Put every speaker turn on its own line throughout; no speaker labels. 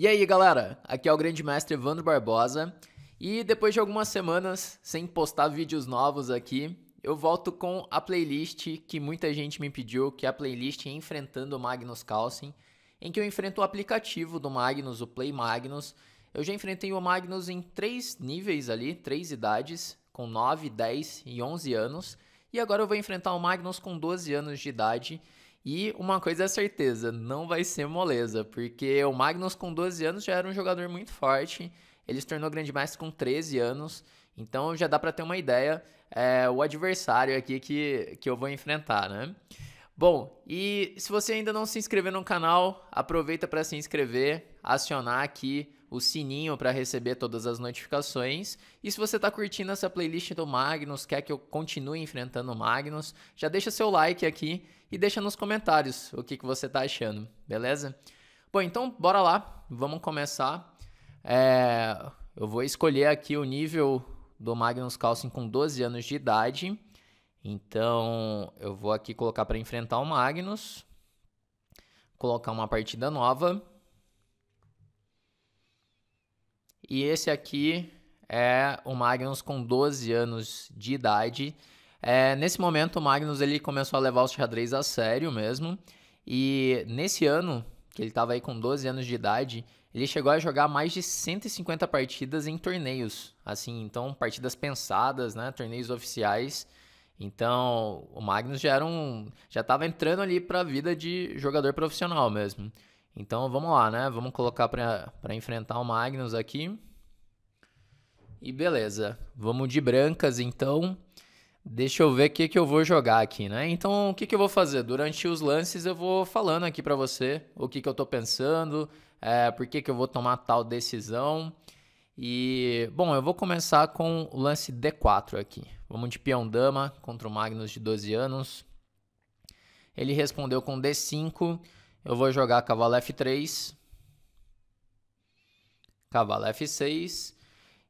E aí galera, aqui é o grande mestre Evandro Barbosa e depois de algumas semanas sem postar vídeos novos aqui, eu volto com a playlist que muita gente me pediu, que é a playlist Enfrentando o Magnus Carlsen, em que eu enfrento o aplicativo do Magnus, o Play Magnus. Eu já enfrentei o Magnus em três níveis ali, três idades, com 9, 10 e 11 anos, e agora eu vou enfrentar o Magnus com 12 anos de idade. E uma coisa é certeza, não vai ser moleza, porque o Magnus com 12 anos já era um jogador muito forte, ele se tornou grande mais com 13 anos, então já dá para ter uma ideia é, o adversário aqui que, que eu vou enfrentar, né? Bom, e se você ainda não se inscreveu no canal, aproveita para se inscrever, acionar aqui o sininho para receber todas as notificações. E se você está curtindo essa playlist do Magnus, quer que eu continue enfrentando o Magnus, já deixa seu like aqui e deixa nos comentários o que, que você está achando, beleza? Bom, então bora lá, vamos começar. É, eu vou escolher aqui o nível do Magnus Carlsen com 12 anos de idade. Então eu vou aqui colocar para enfrentar o Magnus, colocar uma partida nova. E esse aqui é o Magnus com 12 anos de idade. É, nesse momento, o Magnus ele começou a levar o xadrez a sério mesmo. E nesse ano, que ele estava aí com 12 anos de idade, ele chegou a jogar mais de 150 partidas em torneios. Assim, então partidas pensadas, né? Torneios oficiais. Então, o Magnus já era um, já estava entrando ali para a vida de jogador profissional mesmo. Então, vamos lá, né? Vamos colocar para enfrentar o Magnus aqui. E beleza. Vamos de brancas então. Deixa eu ver o que, que eu vou jogar aqui, né? Então, o que, que eu vou fazer? Durante os lances, eu vou falando aqui para você o que, que eu tô pensando, é, por que, que eu vou tomar tal decisão. E, bom, eu vou começar com o lance D4 aqui. Vamos de peão-dama contra o Magnus de 12 anos. Ele respondeu com D5. Eu vou jogar cavalo F3. Cavalo F6.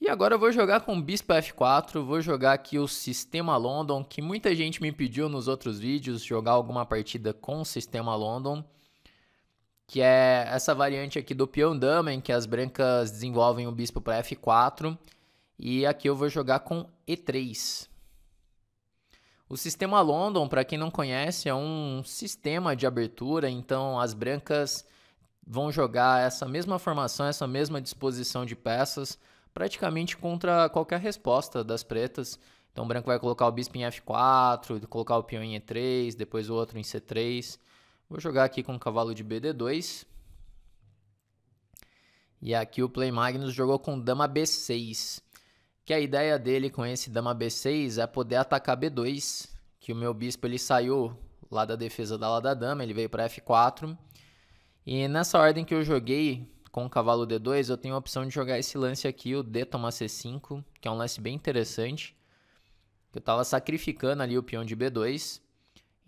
E agora eu vou jogar com o Bispo F4, vou jogar aqui o Sistema London, que muita gente me pediu nos outros vídeos jogar alguma partida com o Sistema London, que é essa variante aqui do peão dama, em que as brancas desenvolvem o Bispo para F4, e aqui eu vou jogar com E3. O Sistema London, para quem não conhece, é um sistema de abertura, então as brancas vão jogar essa mesma formação, essa mesma disposição de peças, praticamente contra qualquer resposta das pretas. Então o branco vai colocar o bispo em F4, colocar o peão em E3, depois o outro em C3. Vou jogar aqui com o cavalo de BD2. E aqui o Play Magnus jogou com dama B6. Que a ideia dele com esse dama B6 é poder atacar B2, que o meu bispo ele saiu lá da defesa da lada da dama, ele veio para F4. E nessa ordem que eu joguei, com o cavalo D2, eu tenho a opção de jogar esse lance aqui, o D toma C5, que é um lance bem interessante. eu tava sacrificando ali o peão de B2.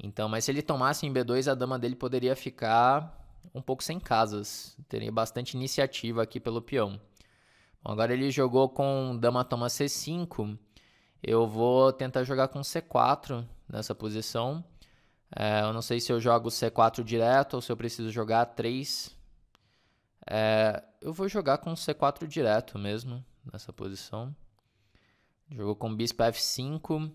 Então, mas se ele tomasse em B2, a dama dele poderia ficar um pouco sem casas. Teria bastante iniciativa aqui pelo peão. Bom, agora ele jogou com dama toma C5. Eu vou tentar jogar com C4 nessa posição. É, eu não sei se eu jogo C4 direto ou se eu preciso jogar 3 é, eu vou jogar com C4 direto mesmo, nessa posição. Jogou com bispo F5.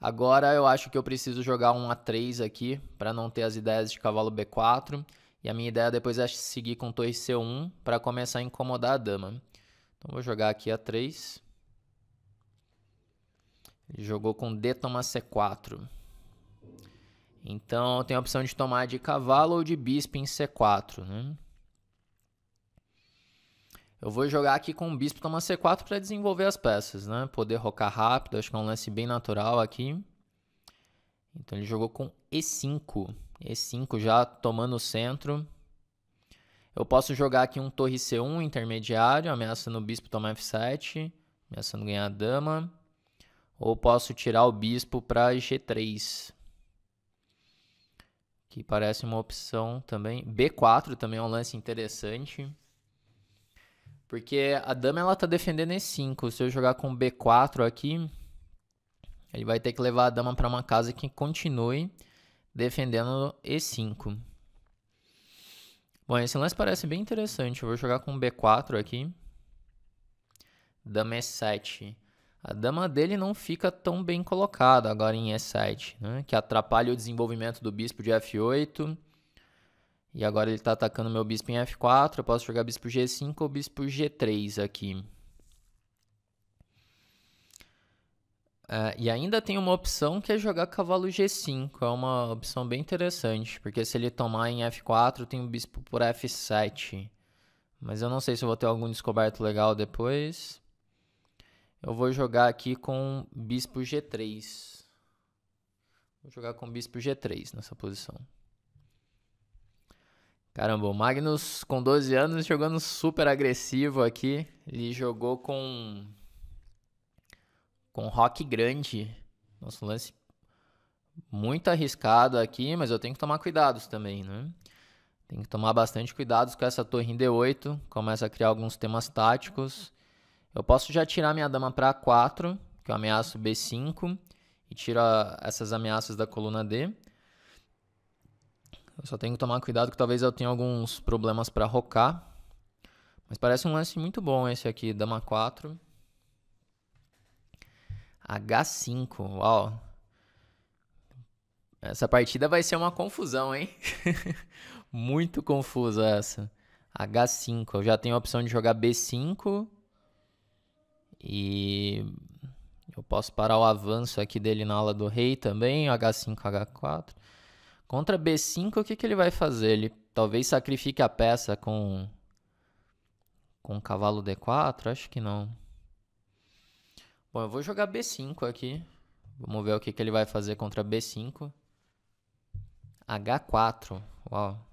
Agora eu acho que eu preciso jogar um A3 aqui, para não ter as ideias de cavalo B4. E a minha ideia depois é seguir com torre C1, para começar a incomodar a dama. Então vou jogar aqui A3. Ele jogou com D, toma C4. Então tenho a opção de tomar de cavalo ou de bispo em C4, né? Eu vou jogar aqui com o bispo toma c4 para desenvolver as peças, né? Poder rocar rápido, acho que é um lance bem natural aqui. Então ele jogou com e5. E5 já tomando o centro. Eu posso jogar aqui um torre c1 intermediário, ameaçando o bispo tomar f7, ameaçando ganhar a dama. Ou posso tirar o bispo para g3. Que parece uma opção também. b4 também é um lance interessante. Porque a dama ela tá defendendo E5. Se eu jogar com B4 aqui, ele vai ter que levar a dama para uma casa que continue defendendo E5. Bom, esse lance parece bem interessante. Eu vou jogar com B4 aqui. Dama é E7. A dama dele não fica tão bem colocada agora em E7, né? que atrapalha o desenvolvimento do bispo de F8 e agora ele está atacando meu bispo em F4. Eu posso jogar bispo G5 ou bispo G3 aqui. Uh, e ainda tem uma opção que é jogar cavalo G5. É uma opção bem interessante, porque se ele tomar em F4, tem um bispo por F7. Mas eu não sei se vou ter algum descoberto legal depois. Eu vou jogar aqui com bispo G3. Vou jogar com bispo G3 nessa posição. Caramba, o Magnus com 12 anos jogando super agressivo aqui. Ele jogou com. com rock grande. Nossa, um lance muito arriscado aqui, mas eu tenho que tomar cuidados também, né? Tem que tomar bastante cuidados com essa torre em D8. Começa a criar alguns temas táticos. Eu posso já tirar minha dama para A4, que eu ameaço B5. E tiro essas ameaças da coluna D. Eu só tenho que tomar cuidado que talvez eu tenha alguns problemas para rocar. Mas parece um lance muito bom esse aqui, dama 4. H5, uau. Essa partida vai ser uma confusão, hein? muito confusa essa. H5, eu já tenho a opção de jogar B5. E eu posso parar o avanço aqui dele na ala do rei também, H5, H4. Contra B5, o que, que ele vai fazer? Ele talvez sacrifique a peça com com cavalo D4, acho que não. Bom, eu vou jogar B5 aqui. Vamos ver o que, que ele vai fazer contra B5. H4. Uau.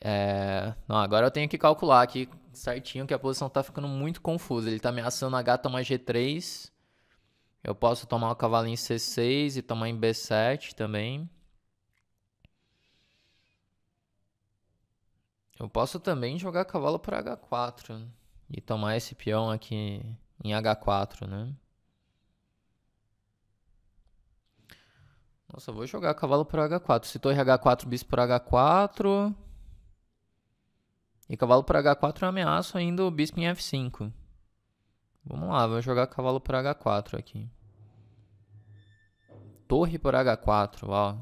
É... Não, agora eu tenho que calcular aqui certinho que a posição tá ficando muito confusa. Ele tá ameaçando H tomar G3. Eu posso tomar o cavalinho C6 e tomar em B7 também. Eu posso também jogar cavalo para H4 e tomar esse peão aqui em H4, né? Nossa, vou jogar cavalo para H4. Se torre H4, bis por H4. E cavalo para H4 eu ameaço ainda o bispo em F5. Vamos lá, vou jogar cavalo por H4 aqui. Torre por H4, ó.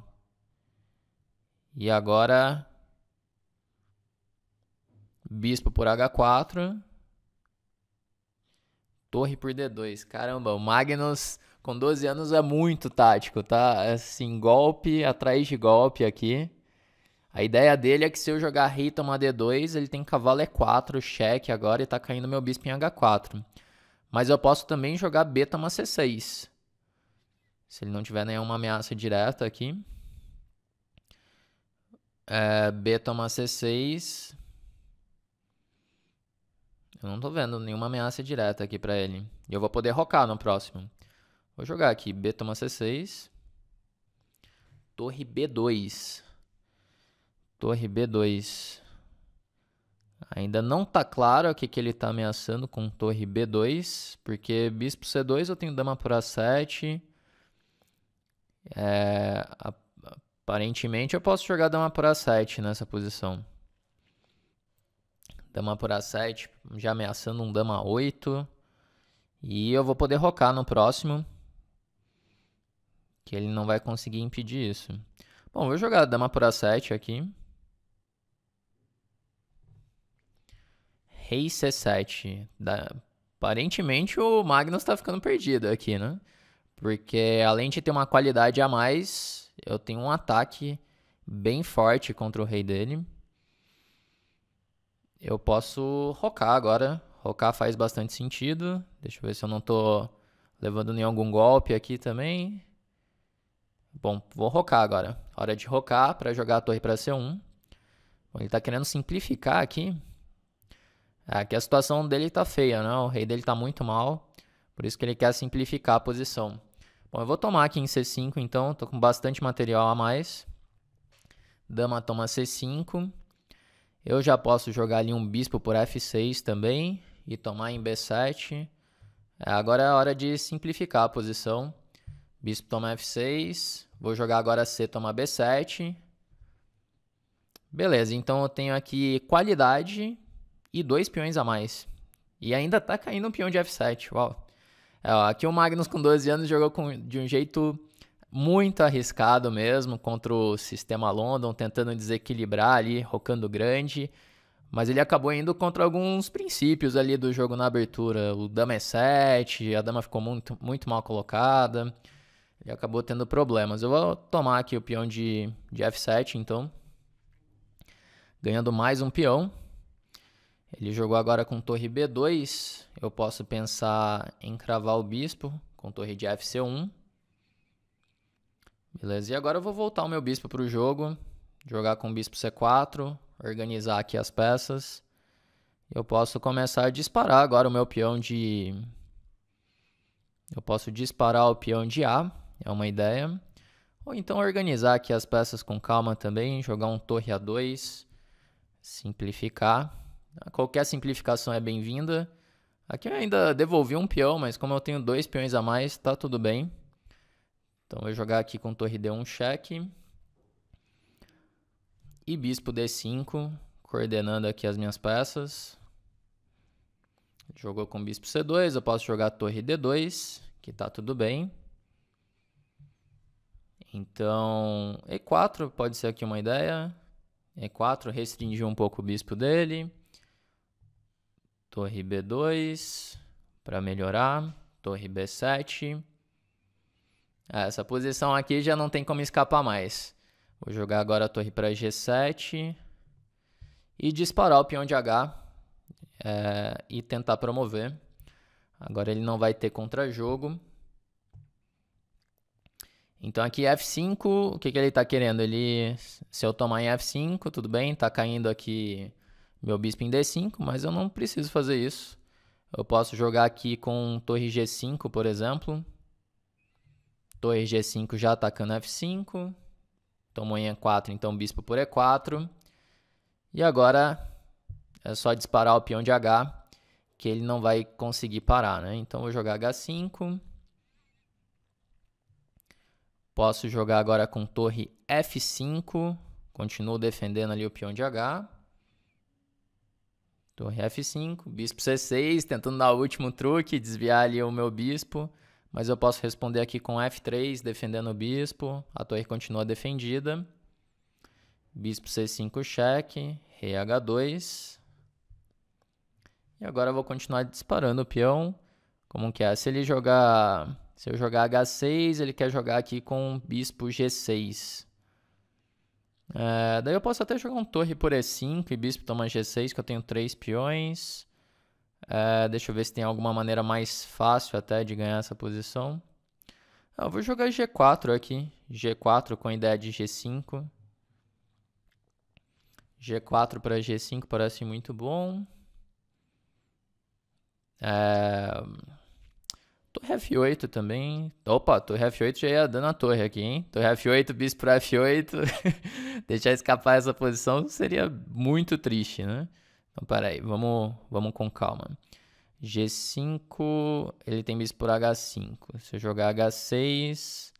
E agora... Bispo por H4. Torre por D2. Caramba, o Magnus com 12 anos é muito tático, tá? É, assim, golpe atrás de golpe aqui. A ideia dele é que se eu jogar rei tomar D2, ele tem cavalo E4, cheque agora e tá caindo meu bispo em H4. Mas eu posso também jogar beta uma C6. Se ele não tiver nenhuma ameaça direta aqui. É, beta uma C6. Eu não tô vendo nenhuma ameaça direta aqui pra ele. E eu vou poder rocar no próximo. Vou jogar aqui, B toma C6. Torre B2. Torre B2. Ainda não está claro o que, que ele está ameaçando com torre B2, porque bispo C2 eu tenho dama por A7. É, aparentemente eu posso jogar dama por A7 nessa posição. Dama por A7, já ameaçando um dama 8. E eu vou poder rocar no próximo. Que ele não vai conseguir impedir isso. Bom, vou jogar dama por A7 aqui. Rei C7. Da... Aparentemente o Magnus tá ficando perdido aqui, né? Porque além de ter uma qualidade a mais, eu tenho um ataque bem forte contra o rei dele. Eu posso rocar agora. Rocar faz bastante sentido. Deixa eu ver se eu não tô levando nenhum algum golpe aqui também. Bom, vou rocar agora. Hora de rocar para jogar a torre para C1. Ele tá querendo simplificar aqui. Aqui a situação dele tá feia, né? O rei dele tá muito mal, por isso que ele quer simplificar a posição. Bom, eu vou tomar aqui em C5, então, tô com bastante material a mais. Dama toma C5. Eu já posso jogar ali um bispo por F6 também e tomar em B7. É, agora é a hora de simplificar a posição. Bispo toma F6. Vou jogar agora C toma B7. Beleza, então eu tenho aqui qualidade e dois peões a mais. E ainda tá caindo um peão de F7, uau. É, ó, aqui o Magnus com 12 anos jogou com, de um jeito muito arriscado mesmo contra o sistema London, tentando desequilibrar ali, rocando grande. Mas ele acabou indo contra alguns princípios ali do jogo na abertura. O dama é 7, a dama ficou muito, muito mal colocada. Ele acabou tendo problemas. Eu vou tomar aqui o peão de, de F7, então. Ganhando mais um peão. Ele jogou agora com torre B2. Eu posso pensar em cravar o bispo com torre de FC1. Beleza, e agora eu vou voltar o meu bispo para o jogo. Jogar com bispo C4. Organizar aqui as peças. Eu posso começar a disparar agora o meu peão de... Eu posso disparar o peão de A. É uma ideia. Ou então organizar aqui as peças com calma também. Jogar um torre A2. Simplificar. Qualquer simplificação é bem-vinda. Aqui eu ainda devolvi um peão, mas como eu tenho dois peões a mais, tá tudo bem. Então vou jogar aqui com torre D1 cheque. E bispo D5, coordenando aqui as minhas peças. Jogou com bispo C2, eu posso jogar torre D2, que tá tudo bem. Então, E4 pode ser aqui uma ideia. E4 restringiu um pouco o bispo dele torre B2 para melhorar, torre B7. É, essa posição aqui já não tem como escapar mais. Vou jogar agora a torre para G7 e disparar o peão de H é, e tentar promover. Agora ele não vai ter contra-jogo. Então aqui F5, o que, que ele está querendo? Ele, se eu tomar em F5, tudo bem, está caindo aqui meu bispo em D5, mas eu não preciso fazer isso. Eu posso jogar aqui com torre G5, por exemplo. Torre G5 já atacando F5. Tomou em E4, então bispo por E4. E agora é só disparar o peão de H, que ele não vai conseguir parar, né? Então vou jogar H5. Posso jogar agora com torre F5. Continuo defendendo ali o peão de H. Torre F5, bispo C6, tentando dar o último truque, desviar ali o meu bispo. Mas eu posso responder aqui com F3, defendendo o bispo. A torre continua defendida. Bispo C5 cheque, rei H2. E agora eu vou continuar disparando o peão. Como que é? Se ele jogar... Se eu jogar H6, ele quer jogar aqui com bispo G6. É, daí eu posso até jogar um torre por E5 e bispo toma G6, que eu tenho três peões. É, deixa eu ver se tem alguma maneira mais fácil até de ganhar essa posição. Ah, eu vou jogar G4 aqui. G4 com a ideia de G5. G4 para G5 parece muito bom. É... Torre F8 também. Opa, torre F8 já ia dando a torre aqui, hein? Torre F8, bispo para F8. Deixar escapar essa posição seria muito triste, né? Então, peraí, vamos, vamos com calma. G5, ele tem bispo por H5. Se eu jogar H6,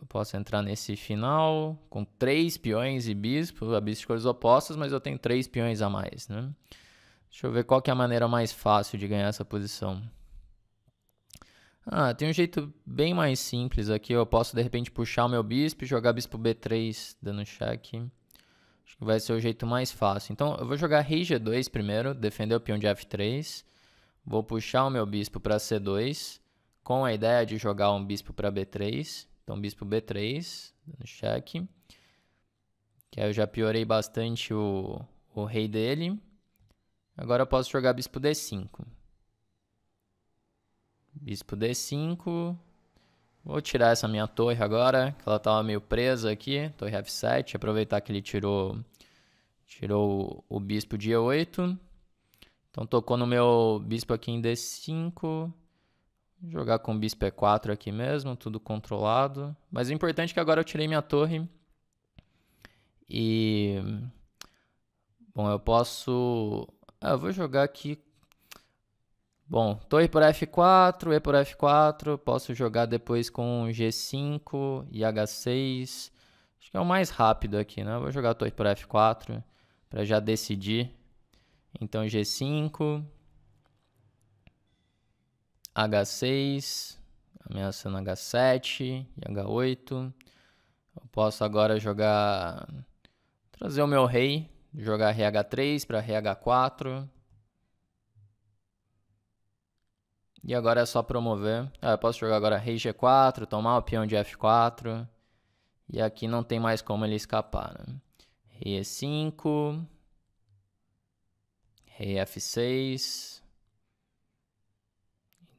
eu posso entrar nesse final com três peões e bispo, a bispo de cores opostas, mas eu tenho três peões a mais, né? Deixa eu ver qual que é a maneira mais fácil de ganhar essa posição. Ah, tem um jeito bem mais simples aqui. Eu posso, de repente, puxar o meu bispo e jogar bispo B3, dando cheque. Acho que vai ser o jeito mais fácil. Então, eu vou jogar rei G2 primeiro, defender o peão de F3. Vou puxar o meu bispo para C2, com a ideia de jogar um bispo para B3. Então, bispo B3, dando cheque. Que aí eu já piorei bastante o, o rei dele. Agora eu posso jogar bispo D5. Bispo D5. Vou tirar essa minha torre agora, que ela tava meio presa aqui. Torre F7, aproveitar que ele tirou tirou o bispo de E8. Então tocou no meu bispo aqui em D5. Vou jogar com o bispo E4 aqui mesmo, tudo controlado. Mas o importante é que agora eu tirei minha torre. E... Bom, eu posso... Ah, eu vou jogar aqui Bom, torre por F4, E por F4, posso jogar depois com G5 e H6. Acho que é o mais rápido aqui, né? Vou jogar torre por F4 para já decidir. Então G5, H6, ameaçando H7 e H8. Eu posso agora jogar, trazer o meu rei, jogar RH3 para RH4. E agora é só promover. Ah, eu posso jogar agora rei g4, tomar o peão de f4. E aqui não tem mais como ele escapar, né? Rei e5. Rei f6.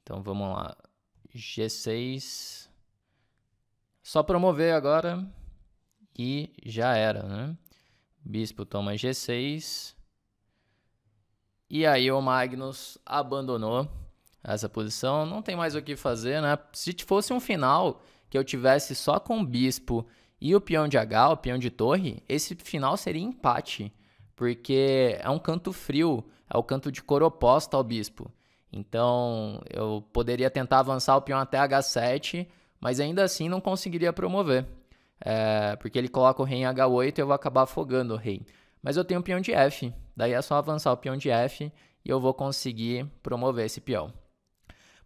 Então vamos lá. g6. Só promover agora. E já era, né? Bispo toma g6. E aí o Magnus abandonou essa posição. Não tem mais o que fazer, né? Se fosse um final que eu tivesse só com o bispo e o peão de H, o peão de torre, esse final seria empate, porque é um canto frio, é o canto de cor oposta ao bispo. Então, eu poderia tentar avançar o peão até H7, mas ainda assim não conseguiria promover. É, porque ele coloca o rei em H8 e eu vou acabar afogando o rei. Mas eu tenho o peão de F, daí é só avançar o peão de F e eu vou conseguir promover esse peão.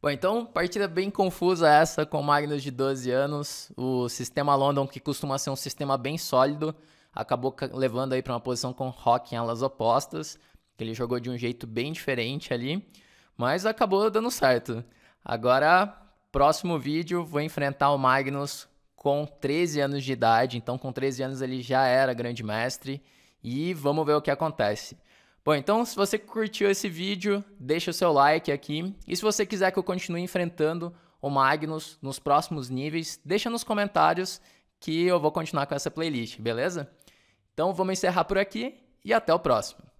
Bom, então, partida bem confusa essa com Magnus de 12 anos. O sistema London, que costuma ser um sistema bem sólido, acabou levando aí para uma posição com Rock em alas opostas. Ele jogou de um jeito bem diferente ali, mas acabou dando certo. Agora, próximo vídeo, vou enfrentar o Magnus com 13 anos de idade. Então, com 13 anos ele já era grande mestre. E vamos ver o que acontece. Bom, então se você curtiu esse vídeo, deixa o seu like aqui. E se você quiser que eu continue enfrentando o Magnus nos próximos níveis, deixa nos comentários que eu vou continuar com essa playlist, beleza? Então vamos encerrar por aqui e até o próximo.